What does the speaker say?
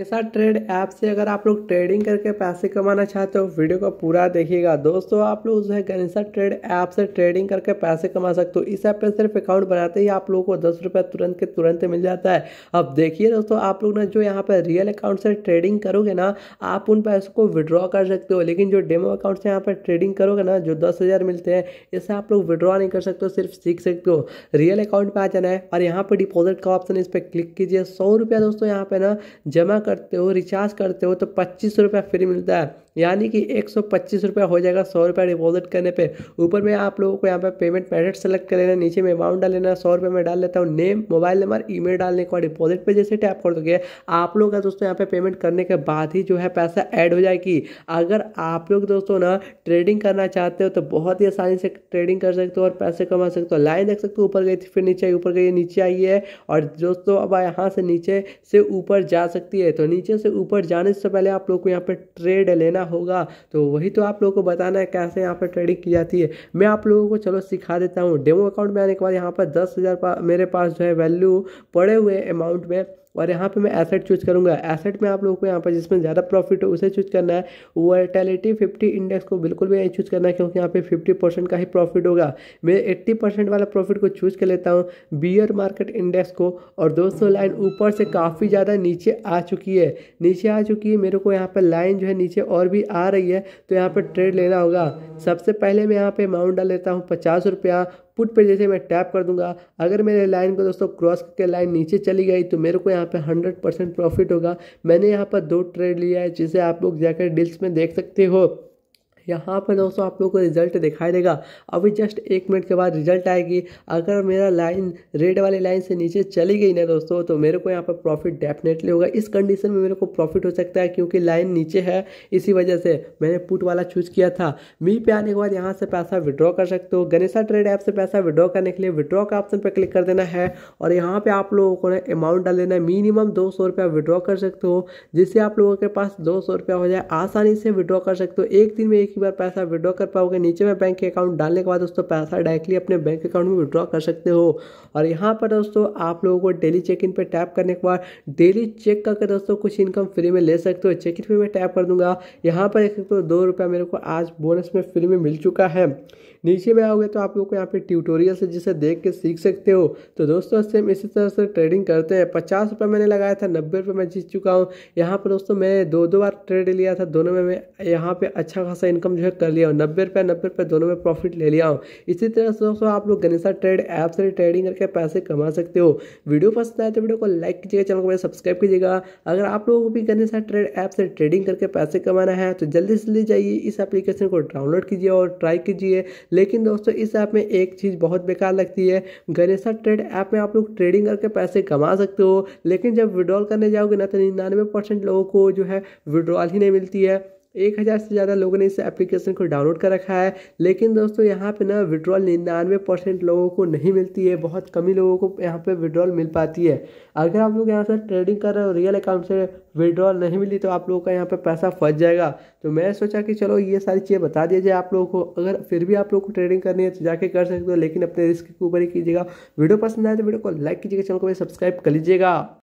ऐसा trade app से अगर आप लोग ट्रेडिंग करके पैसे कमाना चाहते हो वीडियो को पूरा देखिएगा दोस्तों आप लोग जो है गणेशा ट्रेड ऐप से ट्रेडिंग करके पैसे कमा सकते हो इस ऐप पे सिर्फ अकाउंट बनाते ही आप लोगों को दस रुपये तुरंत के तुरंत मिल जाता है अब देखिए दोस्तों आप लोग ना जो यहाँ पर रियल अकाउंट से ट्रेडिंग करोगे ना आप उन पैसों को विड्रॉ कर सकते हो लेकिन जो डेमो अकाउंट से यहाँ पर ट्रेडिंग करोगे ना जो दस मिलते हैं इससे आप लोग विड्रॉ नहीं कर सकते हो सिर्फ सीख सकते हो रियल अकाउंट पर आ जाना है और यहाँ पर डिपोजिट का ऑप्शन इस पर क्लिक कीजिए सौ दोस्तों यहाँ पर ना जमा करते हो रिचार्ज करते हो तो पच्चीस रुपया फ्री मिलता है यानी कि एक सौ पच्चीस रुपया हो जाएगा सौ रुपया डिपॉजिट करने पे ऊपर में आप लोगों को यहाँ पे पेमेंट मैथड सेलेक्ट कर लेना नीचे में अमाउंट डाल लेना सौ रुपये में डाल लेता हूँ नेम मोबाइल नंबर ईमेल डालने के बाद डिपॉजिट पे जैसे टैप कर दोगे आप लोग का दोस्तों यहाँ पे पेमेंट करने के बाद ही जो है पैसा ऐड हो जाएगी अगर आप लोग दोस्तों ना ट्रेडिंग करना चाहते हो तो बहुत ही आसानी से ट्रेडिंग कर सकते हो और पैसे कमा सकते हो लाइन देख सकते हो ऊपर गई थी फिर नीचे ऊपर गई नीचे आई है और दोस्तों अब यहाँ से नीचे से ऊपर जा सकती है तो नीचे से ऊपर जाने से पहले आप लोग को यहाँ पर ट्रेड लेना होगा तो वही तो आप लोगों को बताना है कैसे यहाँ पर ट्रेडिंग की जाती है मैं आप लोगों को चलो सिखा देता हूँ डेमो अकाउंट में आने के बाद यहाँ पर दस हज़ार मेरे पास जो है वैल्यू पड़े हुए अमाउंट में और यहाँ पे मैं एसेट चूज करूँगा एसेट में आप लोगों को यहाँ पर जिसमें ज़्यादा प्रॉफिट हो उसे चूज करना है वर्टेलिटी फिफ्टी इंडेक्स को बिल्कुल भी नहीं चूज करना है क्योंकि यहाँ पे फिफ्टी परसेंट का ही प्रॉफिट होगा मैं एट्टी परसेंट वाला प्रॉफिट को चूज कर लेता हूँ बियर मार्केट इंडेक्स को और दोस्तों लाइन ऊपर से काफ़ी ज़्यादा नीचे आ चुकी है नीचे आ चुकी है मेरे को यहाँ पर लाइन जो है नीचे और भी आ रही है तो यहाँ पर ट्रेड लेना होगा सबसे पहले मैं यहाँ पर अमाउंट डाल लेता हूँ पचास रुपया पुट पे जैसे मैं टैप कर दूंगा अगर मेरे लाइन को दोस्तों क्रॉस करके लाइन नीचे चली गई तो मेरे को यहाँ पे हंड्रेड परसेंट प्रॉफिट होगा मैंने यहाँ पर दो ट्रेड लिया है जिसे आप लोग जाकर डील्स में देख सकते हो यहाँ पर दोस्तों आप लोग को रिजल्ट दिखाई देगा अभी जस्ट एक मिनट के बाद रिजल्ट आएगी अगर मेरा लाइन रेड वाली लाइन से नीचे चली गई ना दोस्तों तो मेरे को यहाँ पर प्रॉफिट डेफिनेटली होगा इस कंडीशन में मेरे को प्रॉफिट हो सकता है क्योंकि लाइन नीचे है इसी वजह से मैंने पुट वाला चूज किया था मी पे आने के बाद यहाँ से पैसा विड्रॉ कर सकते हो गणेशा ट्रेड ऐप से पैसा विड्रॉ करने के लिए विड्रॉ का ऑप्शन पर क्लिक कर देना है और यहाँ पर आप लोगों को ना अमाउंट डाल देना है मिनिमम दो सौ रुपया विड्रॉ कर सकते हो जिससे आप लोगों के पास दो सौ रुपया हो जाए आसानी से विड्रॉ कर सकते हो एक दिन में एक एक ही बार पैसा विड्रॉ कर पाओगे नीचे में बैंक अकाउंट डालने के बाद दोस्तों पैसा डायरेक्टली अपने बैंक अकाउंट में विड्रॉ कर सकते हो और यहाँ पर दोस्तों आप लोगों को डेली चेक इन पर टैप करने के बाद डेली चेक करके दोस्तों कुछ इनकम फ्री में ले सकते हो चेक इन पर मैं टैप कर दूंगा यहाँ पर देख सकते हो दो रुपया मेरे को आज बोनस में फ्री में मिल चुका है नीचे में आओगे तो आप लोग को यहाँ पे ट्यूटोरियल से जिसे देख के सीख सकते हो तो दोस्तों सेम इसी तरह से ट्रेडिंग करते हैं पचास रुपये मैंने लगाया था नब्बे रुपये मैं जीत चुका हूँ यहाँ पर दोस्तों मैं दो दो बार ट्रेड लिया था दोनों में मैं यहाँ पे अच्छा खासा इनकम इनकम जो है कर लिया हूँ नब्बे रुपये नब्बे रुपये दोनों में प्रॉफिट ले लिया हो इसी तरह से दोस्तों आप लोग गणेशा ट्रेड ऐप से ट्रेडिंग करके पैसे कमा सकते हो वीडियो पसंद आए तो वीडियो को लाइक कीजिएगा चैनल को सब्सक्राइब कीजिएगा अगर आप लोगों को भी गणेशा ट्रेड ऐप से ट्रेडिंग करके पैसे कमाना है तो जल्दी से जल्दी जाइए इस एप्लीकेशन को डाउनलोड कीजिए और ट्राई कीजिए लेकिन दोस्तों इस ऐप में एक चीज़ बहुत बेकार लगती है गणेशा ट्रेड ऐप में आप लोग ट्रेडिंग करके पैसे कमा सकते हो लेकिन जब विड्रॉल करने जाओगे ना तो निन्यानवे परसेंट लोगों को जो है विड्रॉल ही नहीं मिलती है एक हज़ार से ज़्यादा लोगों ने इस एप्लीकेशन को डाउनलोड कर रखा है लेकिन दोस्तों यहाँ पे ना विड्रॉल निन्यानवे परसेंट लोगों को नहीं मिलती है बहुत कम ही लोगों को यहाँ पे विड्रॉल मिल पाती है अगर आप लोग यहाँ से ट्रेडिंग कर रहे हो रियल अकाउंट से विड्रॉल नहीं मिली तो आप लोगों का यहाँ पर पैसा फंस जाएगा तो मैं सोचा कि चलो ये सारी चीज़ें बता दिया जाए आप लोगों को अगर फिर भी आप लोग को ट्रेडिंग करनी है तो जाके कर सकते हो लेकिन अपने रिस्क के ऊपर ही कीजिएगा वीडियो पसंद आए तो वीडियो को लाइक कीजिएगा चैनल को सब्सक्राइब कर लीजिएगा